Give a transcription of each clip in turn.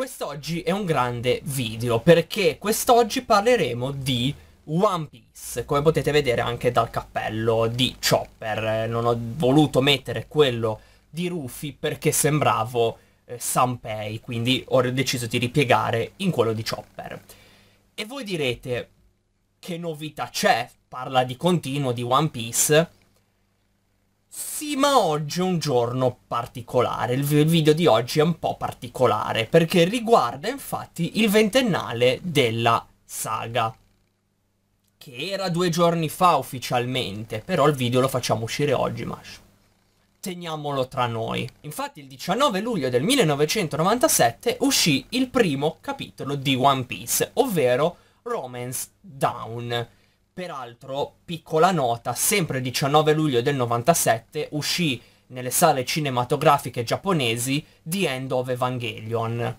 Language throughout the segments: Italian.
Quest'oggi è un grande video perché quest'oggi parleremo di One Piece, come potete vedere anche dal cappello di Chopper. Eh, non ho voluto mettere quello di Rufy perché sembravo eh, Sanpei, quindi ho deciso di ripiegare in quello di Chopper. E voi direte che novità c'è? Parla di continuo di One Piece Ragazzi, ma oggi è un giorno particolare, il video di oggi è un po' particolare, perché riguarda infatti il ventennale della saga, che era due giorni fa ufficialmente, però il video lo facciamo uscire oggi, Mash teniamolo tra noi. Infatti il 19 luglio del 1997 uscì il primo capitolo di One Piece, ovvero Romance Down, Peraltro, piccola nota, sempre il 19 luglio del 97 uscì nelle sale cinematografiche giapponesi The End of Evangelion.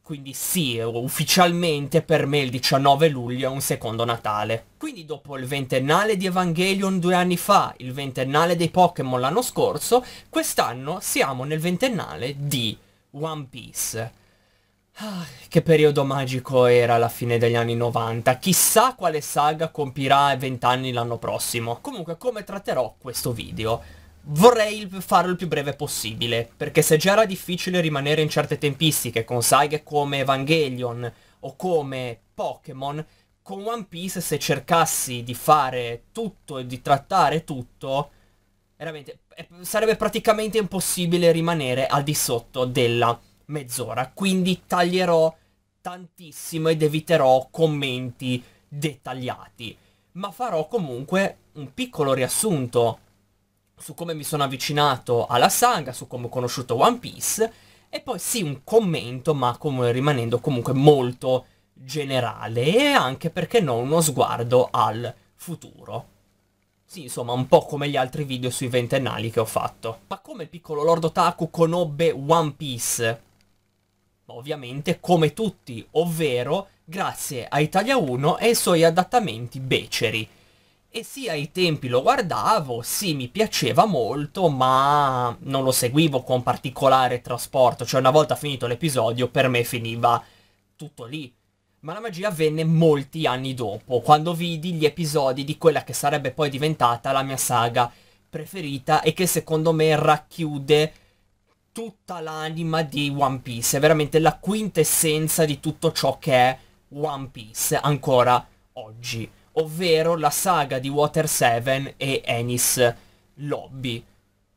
Quindi sì, ufficialmente per me il 19 luglio è un secondo Natale. Quindi dopo il ventennale di Evangelion due anni fa, il ventennale dei Pokémon l'anno scorso, quest'anno siamo nel ventennale di One Piece. Ah, che periodo magico era la fine degli anni 90. Chissà quale saga compirà 20 anni l'anno prossimo. Comunque, come tratterò questo video? Vorrei farlo il più breve possibile, perché se già era difficile rimanere in certe tempistiche con saghe come Evangelion o come Pokémon, con One Piece se cercassi di fare tutto e di trattare tutto, veramente eh, sarebbe praticamente impossibile rimanere al di sotto della mezz'ora, quindi taglierò tantissimo ed eviterò commenti dettagliati, ma farò comunque un piccolo riassunto su come mi sono avvicinato alla saga, su come ho conosciuto One Piece e poi sì un commento ma com- rimanendo comunque molto generale e anche perché no uno sguardo al futuro. Sì, insomma, un po' come gli altri video sui ventennali che ho fatto. Ma come il piccolo Lord Otaku conobbe One Piece? ovviamente come tutti, ovvero grazie a Italia 1 e ai suoi adattamenti beceri. E sì, ai tempi lo guardavo, sì, mi piaceva molto, ma non lo seguivo con particolare trasporto, cioè una volta finito l'episodio per me finiva tutto lì. Ma la magia avvenne molti anni dopo, quando vidi gli episodi di quella che sarebbe poi diventata la mia saga preferita e che secondo me racchiude tutta l'anima di One Piece, è veramente la quintessenza di tutto ciò che è One Piece ancora oggi, ovvero la saga di Water 7 e Ennis Lobby.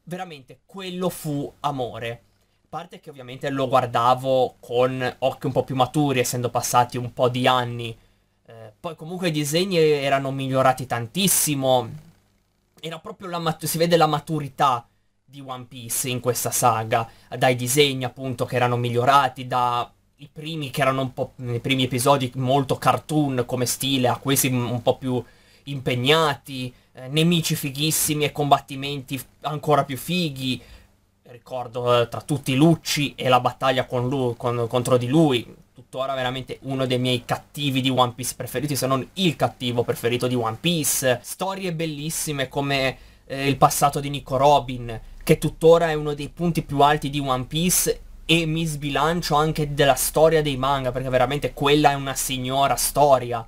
Veramente quello fu amore. A parte che ovviamente lo guardavo con occhi un po' più maturi, essendo passati un po' di anni. Eh, poi comunque i disegni erano migliorati tantissimo. Era proprio la maturità, si vede la maturità di One Piece in questa saga, dai disegni appunto che erano migliorati, dai primi che erano un po' nei primi episodi molto cartoon come stile, a questi un po' più impegnati, eh, nemici fighissimi e combattimenti ancora più fighi, ricordo eh, tra tutti Lucci e la battaglia con lui, con, contro di lui, tuttora veramente uno dei miei cattivi di One Piece preferiti, se non il cattivo preferito di One Piece, storie bellissime come eh, il passato di Nico Robin, che tuttora è uno dei punti più alti di One Piece e mi sbilancio anche della storia dei manga, perché veramente quella è una signora storia.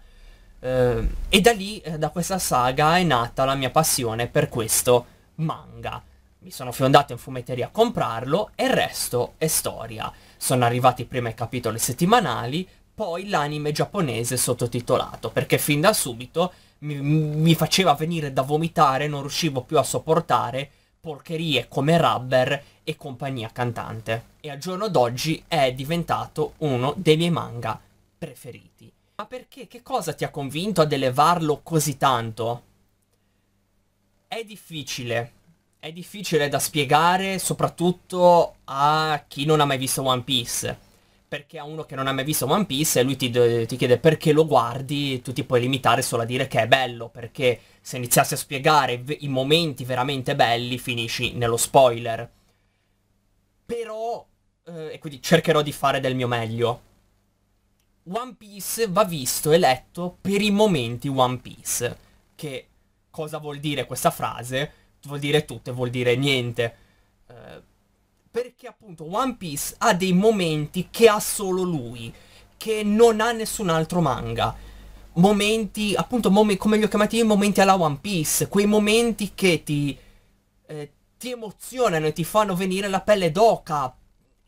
Eh, e da lì, eh, da questa saga, è nata la mia passione per questo manga. Mi sono fiondato in fumetteria a comprarlo e il resto è storia. Sono arrivati prima i capitoli settimanali, poi l'anime giapponese sottotitolato, perché fin da subito mi, mi faceva venire da vomitare, non riuscivo più a sopportare porcherie come Rubber e compagnia cantante. E al giorno d'oggi è diventato uno dei miei manga preferiti. Ma perché? Che cosa ti ha convinto ad elevarlo così tanto? È difficile. È difficile da spiegare soprattutto a chi non ha mai visto One Piece perché a uno che non ha mai visto One Piece e lui ti, ti, chiede perché lo guardi, tu ti puoi limitare solo a dire che è bello, perché se iniziassi a spiegare i momenti veramente belli finisci nello spoiler. Però, eh, e quindi cercherò di fare del mio meglio. One Piece va visto e letto per i momenti One Piece, che cosa vuol dire questa frase? Vuol dire tutto e vuol dire niente perché appunto One Piece ha dei momenti che ha solo lui, che non ha nessun altro manga. Momenti, appunto, mom come li ho chiamati i momenti alla One Piece, quei momenti che ti, eh, ti emozionano e ti fanno venire la pelle d'oca.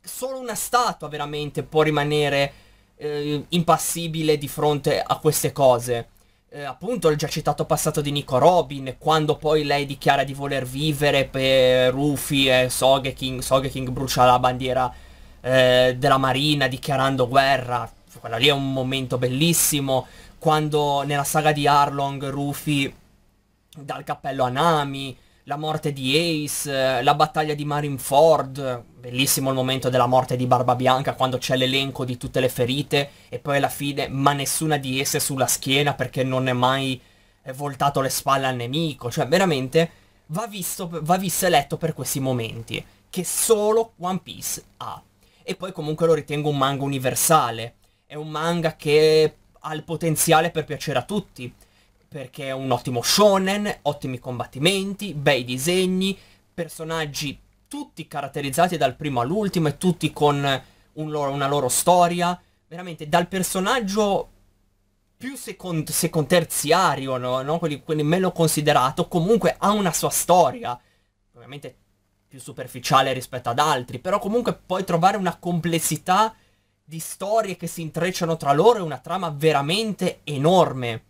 Solo una statua veramente può rimanere eh, impassibile di fronte a queste cose eh, appunto il già citato passato di Nico Robin, quando poi lei dichiara di voler vivere per Rufy e Sogeking, Sogeking brucia la bandiera eh, della Marina dichiarando guerra, quella lì è un momento bellissimo, quando nella saga di Arlong Rufy dà il cappello a Nami, la morte di Ace, la battaglia di Marineford, Bellissimo il momento della morte di Barba Bianca quando c'è l'elenco di tutte le ferite e poi alla fine ma nessuna di esse sulla schiena perché non è mai eh, voltato le spalle al nemico. Cioè veramente va visto, va visto e letto per questi momenti che solo One Piece ha. E poi comunque lo ritengo un manga universale. È un manga che ha il potenziale per piacere a tutti. Perché è un ottimo shonen, ottimi combattimenti, bei disegni, personaggi tutti caratterizzati dal primo all'ultimo e tutti con un loro, una loro storia, veramente dal personaggio più second, seconterziario, no? no? Quelli, quelli meno considerato, comunque ha una sua storia, ovviamente più superficiale rispetto ad altri, però comunque puoi trovare una complessità di storie che si intrecciano tra loro e una trama veramente enorme,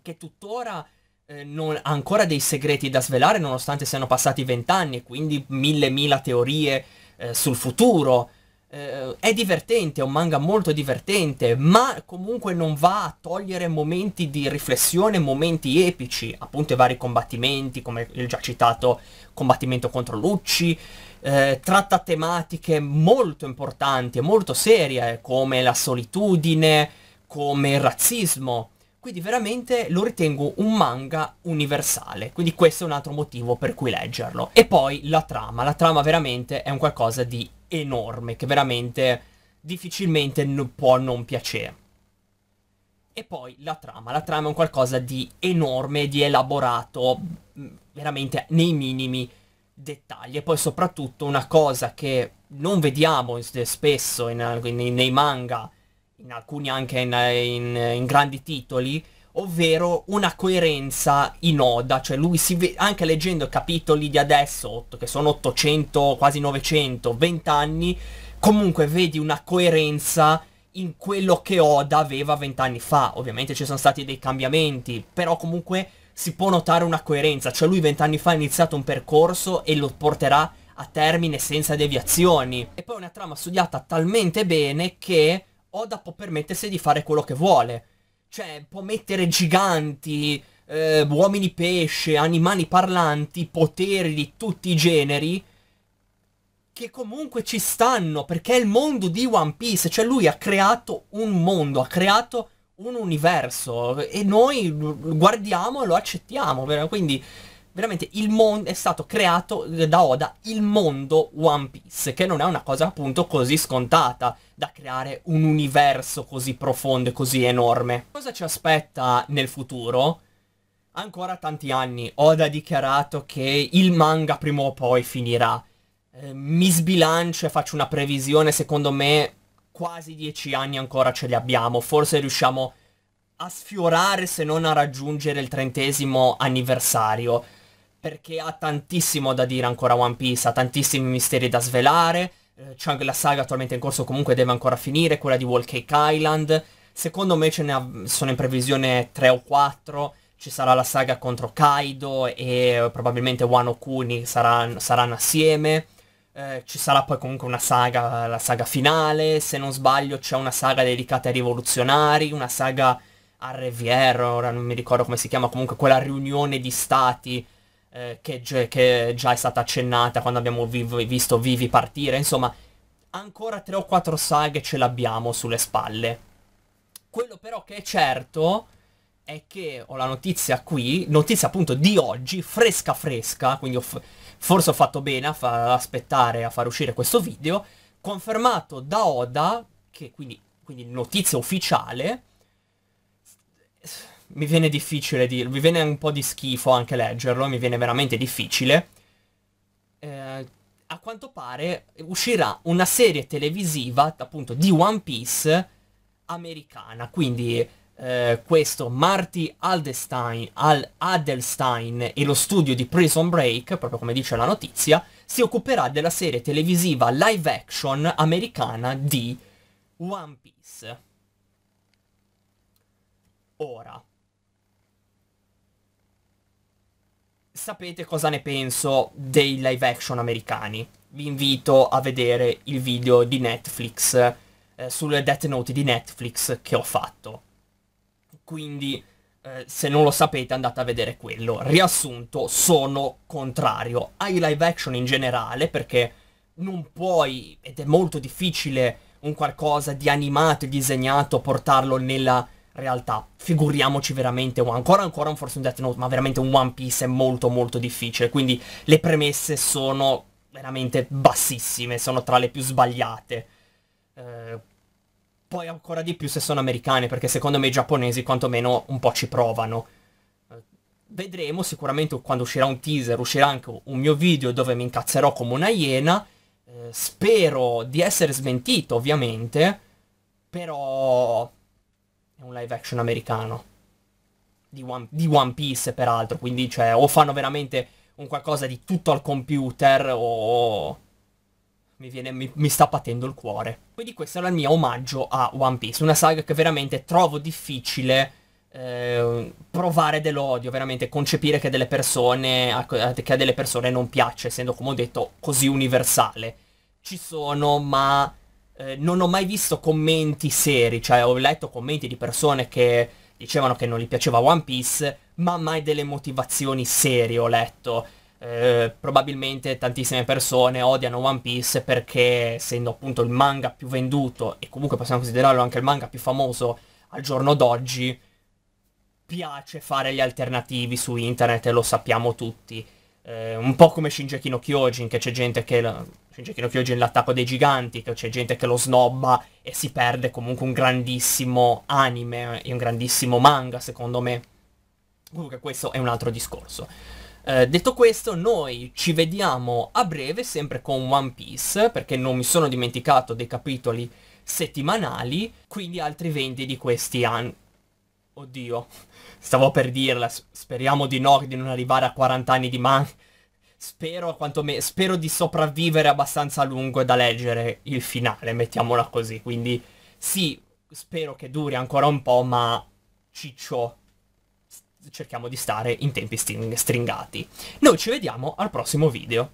che tuttora eh, non, ha ancora dei segreti da svelare nonostante siano passati vent'anni e quindi mille mila teorie eh, sul futuro. Eh, è divertente, è un manga molto divertente, ma comunque non va a togliere momenti di riflessione, momenti epici, appunto i vari combattimenti, come il già citato combattimento contro Lucci, eh, tratta tematiche molto importanti e molto serie, come la solitudine, come il razzismo, quindi veramente lo ritengo un manga universale, quindi questo è un altro motivo per cui leggerlo. E poi la trama, la trama veramente è un qualcosa di enorme, che veramente difficilmente può non piacere. E poi la trama, la trama è un qualcosa di enorme, di elaborato, veramente nei minimi dettagli. E poi soprattutto una cosa che non vediamo spesso in, in, nei manga, in alcuni anche in, in, in grandi titoli, ovvero una coerenza in oda, cioè lui si vede anche leggendo i capitoli di adesso, che sono 800, quasi 900, 20 anni, comunque vedi una coerenza in quello che Oda aveva 20 anni fa. Ovviamente ci sono stati dei cambiamenti, però comunque si può notare una coerenza, cioè lui 20 anni fa ha iniziato un percorso e lo porterà a termine senza deviazioni. E poi una trama studiata talmente bene che Oda può permettersi di fare quello che vuole. Cioè, può mettere giganti, eh, uomini pesce, animali parlanti, poteri di tutti i generi, che comunque ci stanno, perché è il mondo di One Piece. Cioè, lui ha creato un mondo, ha creato un universo, e noi guardiamo e lo accettiamo, quindi veramente il mondo è stato creato da Oda il mondo One Piece, che non è una cosa appunto così scontata da creare un universo così profondo e così enorme. Cosa ci aspetta nel futuro? Ancora tanti anni, Oda ha dichiarato che il manga prima o poi finirà. Eh, mi sbilancio e faccio una previsione, secondo me quasi dieci anni ancora ce li abbiamo, forse riusciamo a sfiorare se non a raggiungere il trentesimo anniversario perché ha tantissimo da dire ancora One Piece, ha tantissimi misteri da svelare, eh, c'è anche la saga attualmente in corso comunque deve ancora finire, quella di Wall Cake Island, secondo me ce ne ha, sono in previsione 3 o 4, ci sarà la saga contro Kaido e eh, probabilmente Wano Kuni saranno, saranno assieme, eh, ci sarà poi comunque una saga, la saga finale, se non sbaglio c'è una saga dedicata ai rivoluzionari, una saga a Revier, ora non mi ricordo come si chiama, comunque quella riunione di stati eh, che, che, già è stata accennata quando abbiamo viv visto Vivi partire, insomma, ancora tre o quattro saghe ce l'abbiamo sulle spalle. Quello però che è certo è che ho la notizia qui, notizia appunto di oggi, fresca fresca, quindi ho forse ho fatto bene a far aspettare a far uscire questo video, confermato da Oda, che quindi, quindi notizia ufficiale, mi viene difficile dirlo, mi viene un po' di schifo anche leggerlo, mi viene veramente difficile. Eh, a quanto pare uscirà una serie televisiva appunto di One Piece americana, quindi eh, questo Marty Aldestein, Al Adelstein e lo studio di Prison Break, proprio come dice la notizia, si occuperà della serie televisiva live action americana di One Piece. Ora, sapete cosa ne penso dei live action americani. Vi invito a vedere il video di Netflix, eh, sulle Death Note di Netflix che ho fatto. Quindi, eh, se non lo sapete, andate a vedere quello. Riassunto, sono contrario ai live action in generale perché non puoi, ed è molto difficile, un qualcosa di animato e disegnato portarlo nella realtà. Figuriamoci veramente, un, ancora ancora un forse un Death Note, ma veramente un One Piece è molto molto difficile, quindi le premesse sono veramente bassissime, sono tra le più sbagliate. Eh, poi ancora di più se sono americane, perché secondo me i giapponesi quantomeno un po' ci provano. Eh, vedremo sicuramente quando uscirà un teaser, uscirà anche un mio video dove mi incazzerò come una iena. Eh, spero di essere smentito ovviamente, però è un live action americano. Di One, di One Piece, peraltro. Quindi, cioè, o fanno veramente un qualcosa di tutto al computer o... Mi, viene, mi, mi, sta patendo il cuore. Quindi questo era il mio omaggio a One Piece, una saga che veramente trovo difficile eh, provare dell'odio, veramente concepire che, delle persone, che a delle persone non piace, essendo come ho detto così universale. Ci sono, ma eh, non ho mai visto commenti seri, cioè ho letto commenti di persone che dicevano che non gli piaceva One Piece, ma mai delle motivazioni serie ho letto. Eh, probabilmente tantissime persone odiano One Piece perché essendo appunto il manga più venduto e comunque possiamo considerarlo anche il manga più famoso al giorno d'oggi, piace fare gli alternativi su internet e lo sappiamo tutti. Eh, un po' come Shinjeki no Kyojin, che c'è gente che Shingeki no Kyojin l'attacco dei giganti, che c'è gente che lo snobba e si perde comunque un grandissimo anime e un grandissimo manga, secondo me. Comunque questo è un altro discorso. Eh, detto questo, noi ci vediamo a breve sempre con One Piece, perché non mi sono dimenticato dei capitoli settimanali, quindi altri 20 di questi anni. Oddio, stavo per dirla, speriamo di no, di non arrivare a 40 anni di manga Spero, me, spero di sopravvivere abbastanza a lungo da leggere il finale, mettiamola così. Quindi sì, spero che duri ancora un po', ma ciccio, cerchiamo di stare in tempi stringati. Noi ci vediamo al prossimo video.